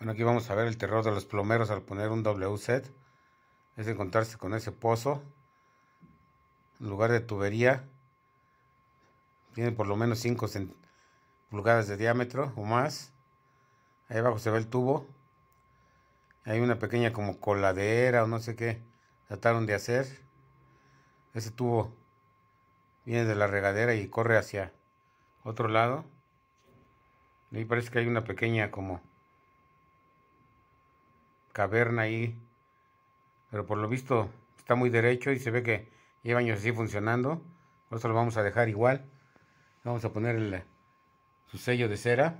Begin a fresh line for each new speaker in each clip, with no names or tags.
Bueno, aquí vamos a ver el terror de los plomeros al poner un set, Es encontrarse con ese pozo. En lugar de tubería, tiene por lo menos 5 pulgadas de diámetro o más. Ahí abajo se ve el tubo. Hay una pequeña como coladera o no sé qué trataron de hacer. Ese tubo viene de la regadera y corre hacia otro lado. Y parece que hay una pequeña como caverna ahí. Pero por lo visto está muy derecho y se ve que lleva años así funcionando. Por eso lo vamos a dejar igual. Vamos a poner el, su sello de cera.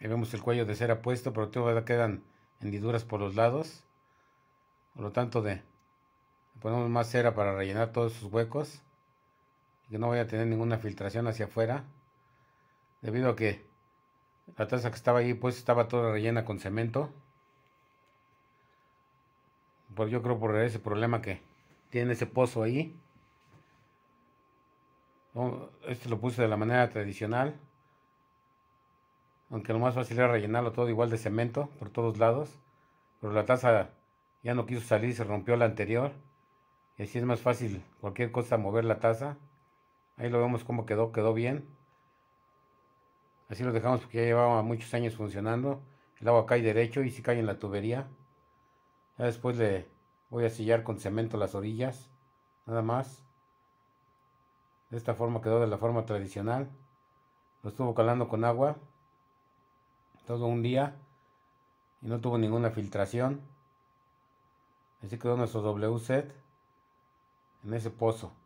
Ahí vemos el cuello de cera puesto, pero todavía quedan hendiduras por los lados. Por lo tanto, de, ponemos más cera para rellenar todos sus huecos. Que no vaya a tener ninguna filtración hacia afuera. Debido a que la taza que estaba ahí pues estaba toda rellena con cemento. Por yo creo por ese problema que tiene ese pozo ahí. Este lo puse de la manera tradicional. Aunque lo más fácil era rellenarlo todo igual de cemento por todos lados. Pero la taza ya no quiso salir, se rompió la anterior. Y así es más fácil cualquier cosa mover la taza. Ahí lo vemos cómo quedó, quedó bien. Así lo dejamos porque ya llevaba muchos años funcionando. El agua cae derecho y si cae en la tubería. Ya después le voy a sellar con cemento las orillas. Nada más. De esta forma quedó de la forma tradicional. Lo estuvo calando con agua. Todo un día. Y no tuvo ninguna filtración. Así quedó nuestro W set en ese pozo.